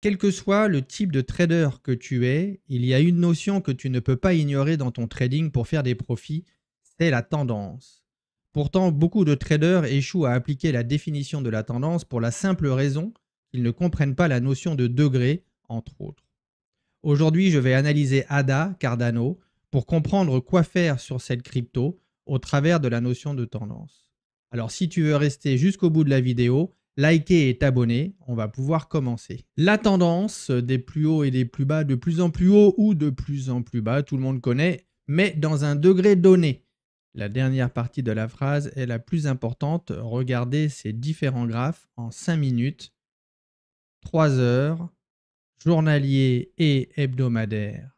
Quel que soit le type de trader que tu es, il y a une notion que tu ne peux pas ignorer dans ton trading pour faire des profits, c'est la tendance. Pourtant, beaucoup de traders échouent à appliquer la définition de la tendance pour la simple raison qu'ils ne comprennent pas la notion de degré, entre autres. Aujourd'hui, je vais analyser ADA, Cardano, pour comprendre quoi faire sur cette crypto au travers de la notion de tendance. Alors si tu veux rester jusqu'au bout de la vidéo, liker et t'abonner, on va pouvoir commencer. La tendance des plus hauts et des plus bas, de plus en plus haut ou de plus en plus bas, tout le monde connaît, mais dans un degré donné. La dernière partie de la phrase est la plus importante. Regardez ces différents graphes en 5 minutes, 3 heures, journalier et hebdomadaire.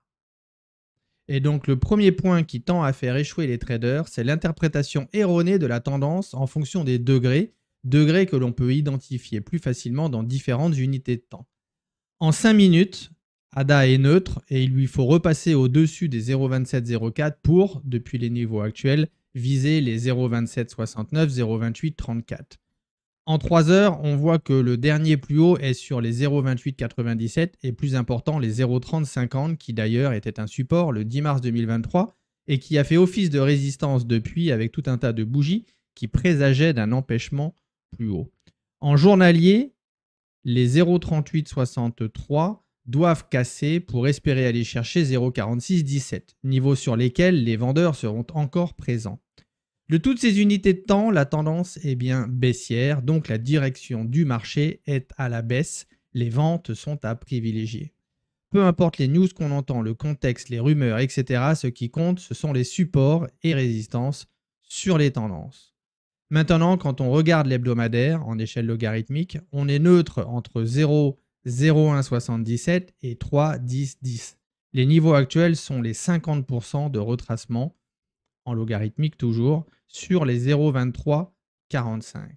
Et donc le premier point qui tend à faire échouer les traders, c'est l'interprétation erronée de la tendance en fonction des degrés degrés que l'on peut identifier plus facilement dans différentes unités de temps. En 5 minutes, ADA est neutre et il lui faut repasser au-dessus des 0,2704 pour, depuis les niveaux actuels, viser les 0,2769, 0,2834. En 3 heures, on voit que le dernier plus haut est sur les 0,2897 et plus important les 0,3050 qui d'ailleurs était un support le 10 mars 2023 et qui a fait office de résistance depuis avec tout un tas de bougies qui présageaient d'un empêchement plus haut. En journalier, les 0,3863 doivent casser pour espérer aller chercher 0,4617, niveau sur lesquels les vendeurs seront encore présents. De toutes ces unités de temps, la tendance est bien baissière, donc la direction du marché est à la baisse, les ventes sont à privilégier. Peu importe les news qu'on entend, le contexte, les rumeurs, etc., ce qui compte, ce sont les supports et résistances sur les tendances. Maintenant, quand on regarde l'hebdomadaire en échelle logarithmique, on est neutre entre 0, et 3,1010. Les niveaux actuels sont les 50% de retracement, en logarithmique toujours, sur les 0,2345.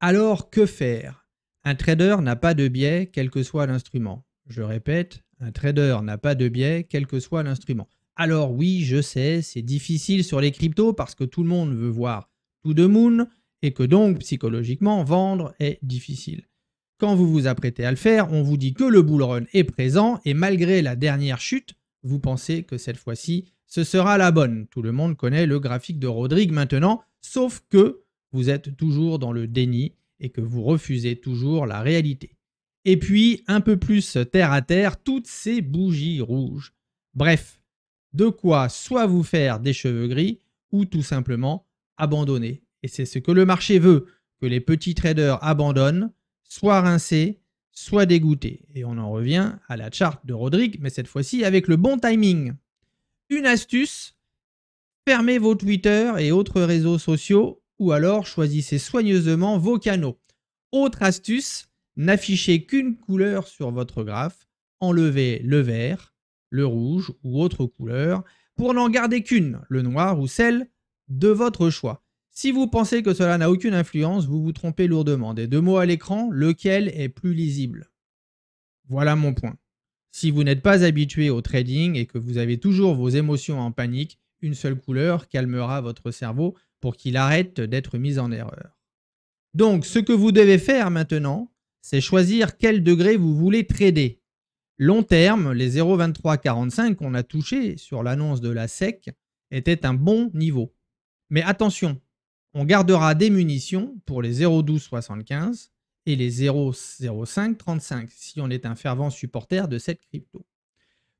Alors, que faire Un trader n'a pas de biais, quel que soit l'instrument. Je répète, un trader n'a pas de biais, quel que soit l'instrument. Alors oui, je sais, c'est difficile sur les cryptos parce que tout le monde veut voir tout moon et que donc psychologiquement vendre est difficile. Quand vous vous apprêtez à le faire, on vous dit que le bull run est présent et malgré la dernière chute, vous pensez que cette fois-ci, ce sera la bonne. Tout le monde connaît le graphique de Rodrigue maintenant, sauf que vous êtes toujours dans le déni et que vous refusez toujours la réalité. Et puis, un peu plus terre à terre, toutes ces bougies rouges. Bref, de quoi soit vous faire des cheveux gris ou tout simplement abandonner. Et c'est ce que le marché veut, que les petits traders abandonnent, soit rincés, soit dégoûtés. Et on en revient à la charte de Rodrigue, mais cette fois-ci avec le bon timing. Une astuce, fermez vos Twitter et autres réseaux sociaux, ou alors choisissez soigneusement vos canaux. Autre astuce, n'affichez qu'une couleur sur votre graphe, enlevez le vert, le rouge ou autre couleur, pour n'en garder qu'une, le noir ou celle de votre choix. Si vous pensez que cela n'a aucune influence, vous vous trompez lourdement. Des deux mots à l'écran, lequel est plus lisible Voilà mon point. Si vous n'êtes pas habitué au trading et que vous avez toujours vos émotions en panique, une seule couleur calmera votre cerveau pour qu'il arrête d'être mis en erreur. Donc, ce que vous devez faire maintenant, c'est choisir quel degré vous voulez trader. Long terme, les 0,2345 qu'on a touchés sur l'annonce de la SEC étaient un bon niveau. Mais attention, on gardera des munitions pour les 0,1275 et les 0,0535 si on est un fervent supporter de cette crypto.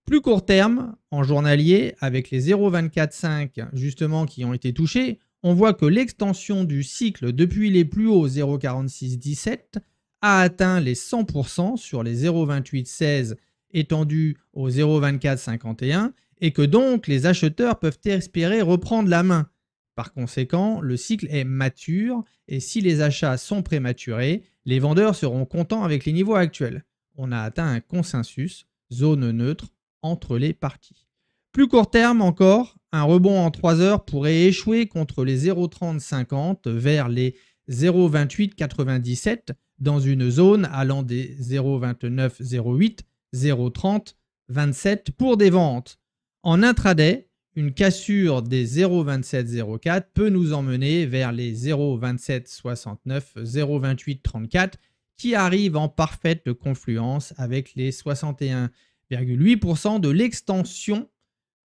Plus court terme, en journalier, avec les 0,245 justement qui ont été touchés, on voit que l'extension du cycle depuis les plus hauts 0,4617 a atteint les 100% sur les 0,2816 étendus au 0,2451 et que donc les acheteurs peuvent espérer reprendre la main par conséquent, le cycle est mature et si les achats sont prématurés, les vendeurs seront contents avec les niveaux actuels. On a atteint un consensus, zone neutre, entre les parties. Plus court terme encore, un rebond en 3 heures pourrait échouer contre les 0,3050 vers les 0,2897 dans une zone allant des 0,2908, 0,30, 27 pour des ventes. En intraday, une cassure des 0,2704 peut nous emmener vers les 0,2769, 0,2834 qui arrive en parfaite confluence avec les 61,8% de l'extension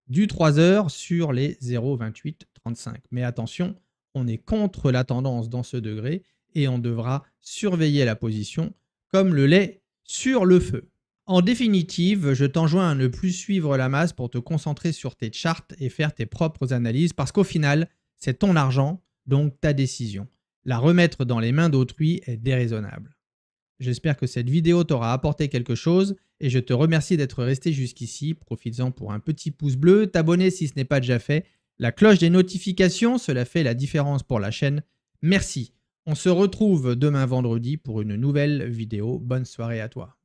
du 3 heures sur les 0,2835. Mais attention, on est contre la tendance dans ce degré et on devra surveiller la position comme le lait sur le feu. En définitive, je t'enjoins à ne plus suivre la masse pour te concentrer sur tes charts et faire tes propres analyses parce qu'au final, c'est ton argent, donc ta décision. La remettre dans les mains d'autrui est déraisonnable. J'espère que cette vidéo t'aura apporté quelque chose et je te remercie d'être resté jusqu'ici. Profites-en pour un petit pouce bleu, t'abonner si ce n'est pas déjà fait, la cloche des notifications, cela fait la différence pour la chaîne. Merci. On se retrouve demain vendredi pour une nouvelle vidéo. Bonne soirée à toi.